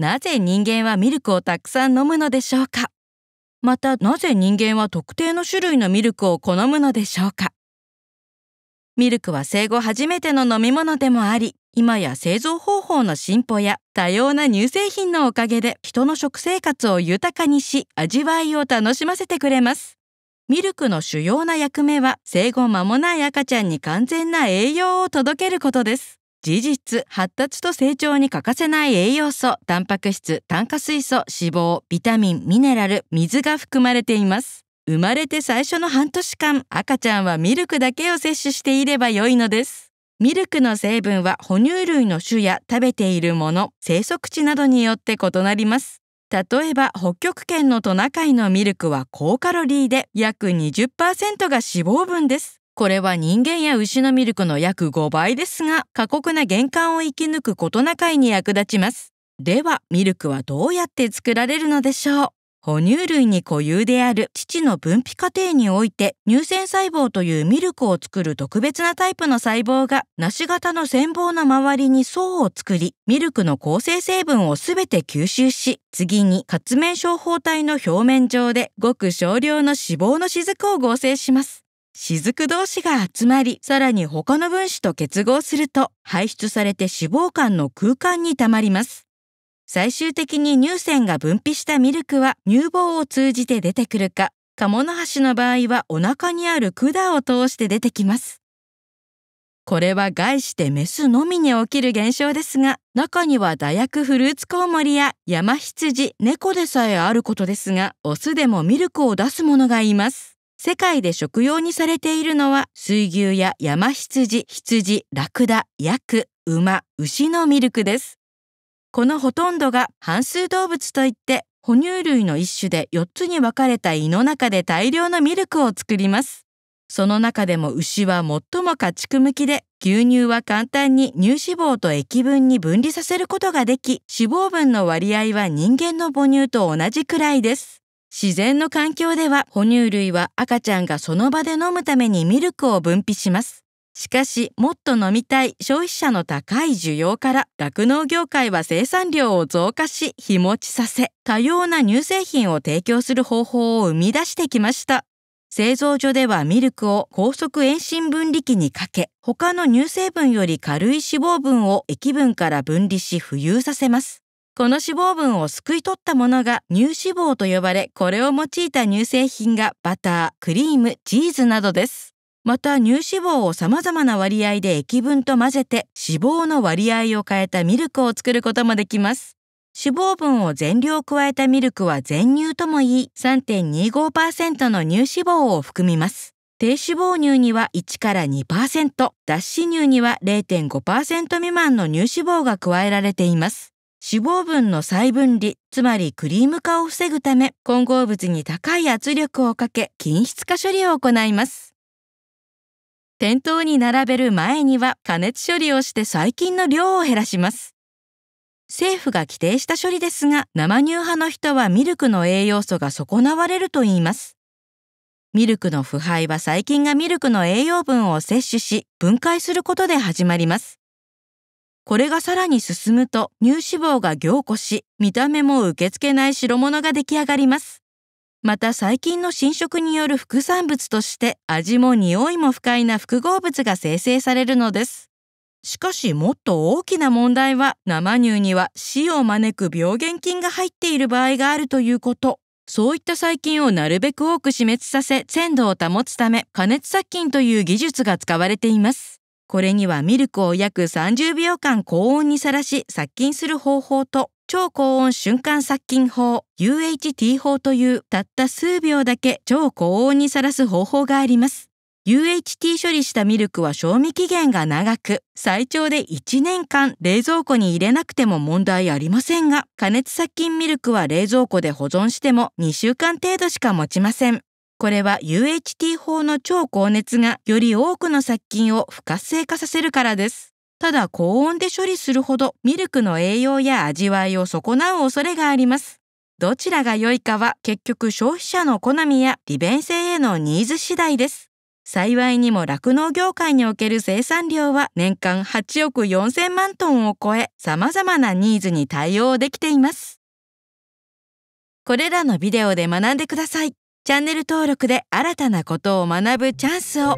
なぜ人間はミルクをたくさん飲むのでしょうかまたなぜ人間は特定の種類のミルクを好むのでしょうかミルクは生後初めての飲み物でもあり今や製造方法の進歩や多様な乳製品のおかげで人の食生活を豊かにし味わいを楽しませてくれますミルクの主要な役目は生後間もない赤ちゃんに完全な栄養を届けることです事実発達と成長に欠かせない栄養素タンパク質炭化水素脂肪ビタミンミネラル水が含まれています生まれて最初の半年間赤ちゃんはミルクだけを摂取していれば良いのですミルクの成分は哺乳類の種や食べているもの生息地などによって異なります例えば北極圏のトナカイのミルクは高カロリーで約20%が脂肪分ですこれは人間や牛のミルクの約5倍ですが、過酷な玄関を生き抜くことなかいに役立ちます。では、ミルクはどうやって作られるのでしょう哺乳類に固有である父の分泌過程において乳腺細胞というミルクを作る特別なタイプの細胞が梨型の繊胞の周りに層を作りミルクの構成成分をすべて吸収し次に活面症胞体の表面上でごく少量の脂肪の雫を合成します雫同士が集まり、さらに他の分子と結合すると、排出されて脂肪肝の空間に溜まります。最終的に乳腺が分泌したミルクは乳房を通じて出てくるか、カモノハシの場合はお腹にある管を通して出てきます。これは概してメスのみに起きる現象ですが、中にはダヤクフルーツコウモリや山羊、猫でさえあることですが、オスでもミルクを出すものがいます。世界で食用にされているのは水牛や山羊、羊、ラクダ、ヤク、馬、牛のミルクです。このほとんどが半数動物といって哺乳類の一種で4つに分かれた胃の中で大量のミルクを作ります。その中でも牛は最も家畜向きで、牛乳は簡単に乳脂肪と液分に分離させることができ、脂肪分の割合は人間の母乳と同じくらいです。自然の環境では哺乳類は赤ちゃんがその場で飲むためにミルクを分泌します。しかし、もっと飲みたい消費者の高い需要から、酪農業界は生産量を増加し、日持ちさせ、多様な乳製品を提供する方法を生み出してきました。製造所ではミルクを高速遠心分離器にかけ、他の乳成分より軽い脂肪分を液分から分離し浮遊させます。この脂肪分をすくい取ったものが乳脂肪と呼ばれ、これを用いた乳製品がバター、クリーム、チーズなどです。また乳脂肪を様々な割合で液分と混ぜて脂肪の割合を変えたミルクを作ることもできます。脂肪分を全量加えたミルクは全乳ともいい3.25%の乳脂肪を含みます。低脂肪乳には1から2%、脱脂乳には0.5%未満の乳脂肪が加えられています。脂肪分の再分離、つまりクリーム化を防ぐため、混合物に高い圧力をかけ、均質化処理を行います。店頭に並べる前には加熱処理をして細菌の量を減らします。政府が規定した処理ですが、生乳派の人はミルクの栄養素が損なわれると言います。ミルクの腐敗は細菌がミルクの栄養分を摂取し、分解することで始まります。これがさらに進むと乳脂肪が凝固し、見た目も受け付けない代物が出来上がります。また最近の侵食による副産物として味も匂いも不快な複合物が生成されるのです。しかしもっと大きな問題は生乳には死を招く病原菌が入っている場合があるということ。そういった細菌をなるべく多く死滅させ鮮度を保つため加熱殺菌という技術が使われています。これにはミルクを約30秒間高温にさらし殺菌する方法と超高温瞬間殺菌法 UHT 法というたった数秒だけ超高温にさらす方法があります。UHT 処理したミルクは賞味期限が長く、最長で1年間冷蔵庫に入れなくても問題ありませんが、加熱殺菌ミルクは冷蔵庫で保存しても2週間程度しか持ちません。これは UHT 法の超高熱がより多くの殺菌を不活性化させるからです。ただ高温で処理するほどミルクの栄養や味わいを損なう恐れがあります。どちらが良いかは結局消費者の好みや利便性へのニーズ次第です。幸いにも酪農業界における生産量は年間8億4000万トンを超え様々なニーズに対応できています。これらのビデオで学んでください。チャンネル登録で新たなことを学ぶチャンスを